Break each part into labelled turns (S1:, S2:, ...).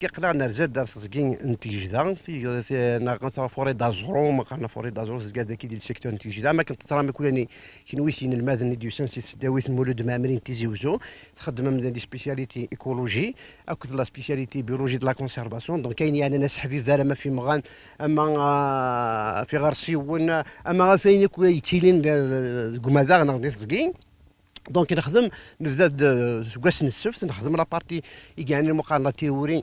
S1: كيقلع نرجع دار تسكين دا في انا فوري دازرو ما كان فوري دازرو دا كيدير ديال نتيج دا ما كنت ترى مكوني كنويسين الماذن ديو سانسي سداويت مولود مامرين تيزي وزو تخدم من دي سبيسياليتي ايكولوجي اكد لا سبيسياليتي بيولوجي دو لا كونسيرفاسيون دونك كاين يعني ناس حبيب ما في مغان اما في غار سيون اما فين يتيلين كومادا نغدي تسكين دونك نخدم نفزاد سكاس آه، نسفت نخدم لا بارتي يعني المقارنه تيوري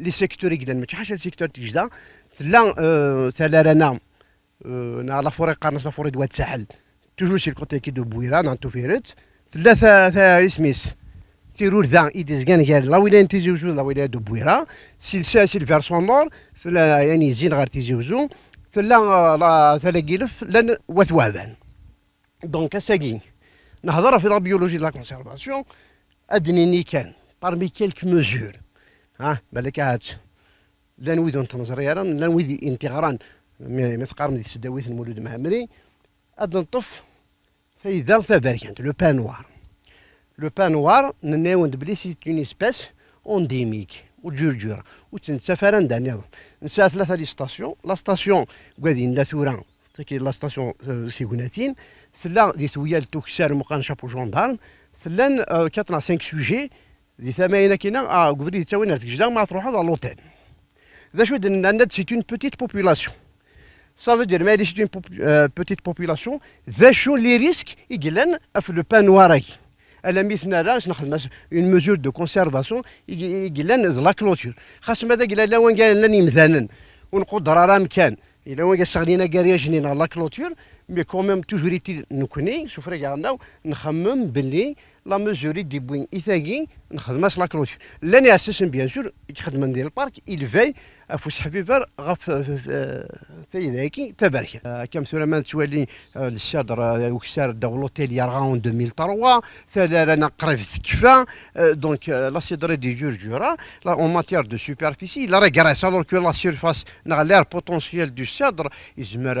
S1: لي سيكتور يقدن ماشي حاجه سيكتور تجدا تلا ثلارانا آه، انا آه، لا فوري قرنص لا فوري دوات ساحل توجور سي الكوتي كي دو بويرا نا توفيرت ثلاثة اسميس تيرور ذا ايديز كان غير لا ولاية تيزيوزو لا ولاية دو بويرا سي سي الفيرسون نور ثلا يعني زين غير تيزيوزو ثلا آه، لا ثلا كيلف لان وثوابان دونك اساكي نهضر في لا بيولوجي دو لا كونسيرفاسيون ادنيني كان بارمي كيلك mesures ها بالك هاتش لا ويدو تنزريرا لا ويدي انتغران مثقار من سداويت المولود مهمري اد نطف فاذا فافاريانت لو بانوار لو بانوار نناوند بلي سي اون اسباس اونديميك وجرجر وتنسافر فرندا نظام نسا ثلاثة لي ستاسيون لا ستاسيون كادين لا ثورا تكي لا ستاسيون آه، غوناتين ثلا دي ثويال توكسار مقان شابو جوندارم ثلا كاتنا سانك سوجي دي ثماينة كينا اه قبري تاوينا تكجدا ما تروحوا على لوتيل ذا شو درنا عندنا سيت اون بوتيت بوبولاسيون سا فو دير مالي سي اون بوتيت بوبولاسيون ذا شو لي ريسك يقلن في لو بان وراي الا مثنا راس نخدم اون ميزور دو كونسيرفاسيون يقلن لا كلوتور خاص ماذا قال لا وين قال لاني مثلا ونقدر راه مكان الا وين سغلينا كاريا جنينا لا كلوتور مي كوميم توجور يتي نكوني سوفري غانا نخمم باللي لا ميزوري دي بوين ايثاكي نخدمها سلا كروش لاني اساسا بيان سور يخدم ندير البارك الفاي افوس حبيبر غف ثيد هاكي تبارك كم سورة ما تولي الشادر وكسار دولوتيل يرغون 2003 ثلاثة قريب تكفى دونك لا سيدري دي جور جورا لا اون ماتيير دو سوبرفيسي لا ريغريس الور كو لا سيرفاس نغ لير بوتونسيال دو الشادر يزمر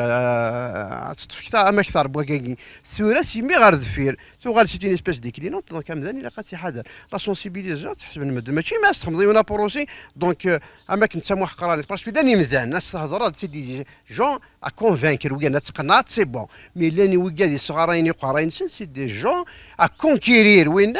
S1: تطفكتا اما اكثر بوكاكي ثورة سيمي غير دفير توغال سيتي اسبيس ديكلينا بينوت دونك امذان الى قاتي تيحذر لا سونسيبيليزا تحسب المد ماشي ما تخمضي وانا بروسي دونك آه، اما كنت حق راني باش في داني مذان الناس تهضر تيدي جون ا كونفانكر ويانا تقنات سي بون مي لاني وكادي صغارين يقراين سي دي جون ا كونكيرير وين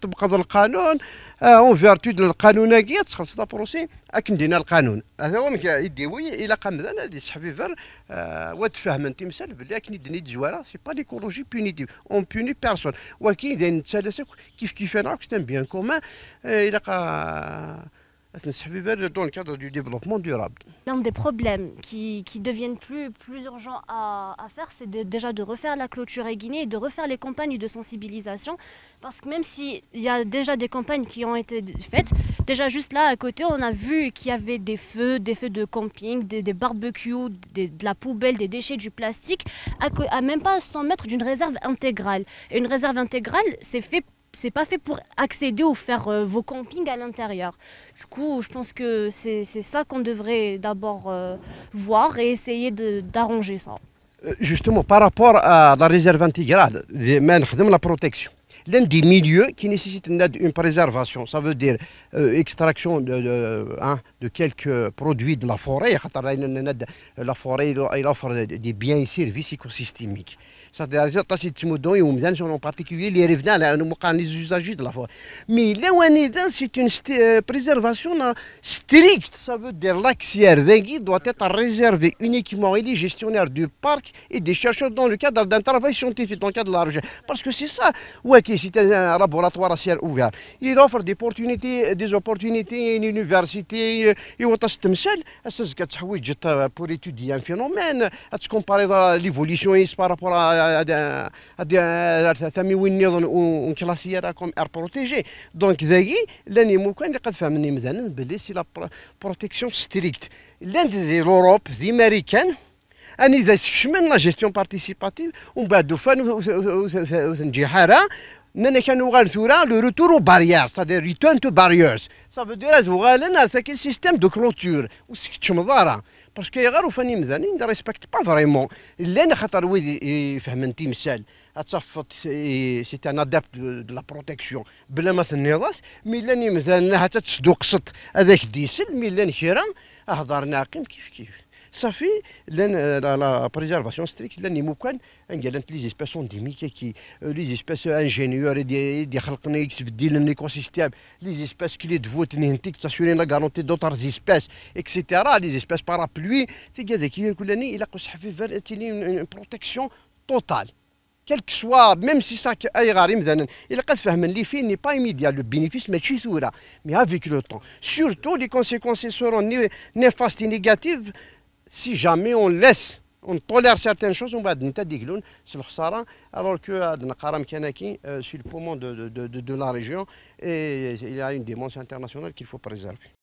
S1: تطبق القانون آه، اون فيرتو ديال القانون كي تخلص لا بروسي اكندينا القانون هذا هو يدي وي الى قام ذا هذه السحفيفر آه، وتفهم انت مثال بلي كني دني الزواره سي با ليكولوجي بونيتيف اون بوني بيرسون ولكن اذا نتسالسك كيف كيف انا كتن بيان كومان آه، الى قا dans le cadre du développement durable.
S2: L'un des problèmes qui, qui, deviennent plus, plus urgents à, à faire, c'est déjà de refaire la clôture Guinée et de refaire les campagnes de sensibilisation. Parce que même s'il y a déjà des campagnes qui ont été faites, déjà juste là à côté, on a vu qu'il y avait des feux, des feux de camping, des, barbecues, de la poubelle, des déchets, du plastique, à, à même pas 100 mètres d'une réserve intégrale. Et une réserve intégrale, c'est fait c'est pas fait pour accéder ou faire euh, vos campings à l'intérieur. Du coup, je pense que c'est ça qu'on devrait d'abord euh, voir et essayer d'arranger ça.
S1: Euh, justement, par rapport à la réserve intégrale, la protection. L'un des milieux qui nécessite une, préservation, ça veut dire extraction de, hein, de, quelques produits de la forêt. La forêt offre des biens et services écosystémiques c'est-à-dire que les en particulier les revenants, les ça les usagers de la forêt. Mais c'est une euh, préservation hein, stricte. Ça veut dire que doit être réservé uniquement aux les gestionnaires du parc et des chercheurs dans le cadre d'un travail scientifique, dans le cadre de la recherche. Parce que c'est ça, ouais, c'est un laboratoire à ciel ouvert. Il offre des opportunités, des opportunités, une université, euh, et on euh, pour étudier un phénomène, à comparer l'évolution par rapport à ثمي وين نيضن اون كلاسيا راكم ار بروتيجي دونك ذاكي لاني ممكن قد فهمني مذانا بلي سي لا بروتيكسيون ستريكت لاند دي لوروب دي ماريكان اني ذا سكشمن لا جيستيون بارتيسيباتيف ومن بعد دوفان حاره نانا كان وغال ثورا لو روتور باريير سادير ريتون تو بارييرز سافو دير زوغالن هذا سيستيم دو كلوتور وسكتشم مضاره باسكو يغار فاني مذاني ريسبكت با فريمون لان خاطر ويدي يفهم التمثال تصفت سي ان ادابت دو لا بروتيكسيون بلا ما ثنيضاس مي لاني مذاننا حتى تسدو قصط هذاك ديسل مي لان كيران اهضرنا ناقم كيف كيف ça fait l'un euh, la préservation stricte, l'un immobil qu'un les espèces endémiques, qui euh, les espèces ingénieurs et de des halques dans l'écosystème, les espèces qui les devront être assurées s'assurer de la garantie d'autres espèces, etc. les espèces parapluie, c'est quelque chose qui nous il a une protection totale. Quelque soit, même si ça a aiguare même dans le il a pas immédiat le bénéfice mais mais avec le temps. Surtout les conséquences seront néfastes et négatives si jamais on laisse on tolère certaines choses, on va dire alors que euh, Nakaram Kanaki, euh, sur le poumon de, de la région, et il y a une dimension internationale qu'il faut préserver.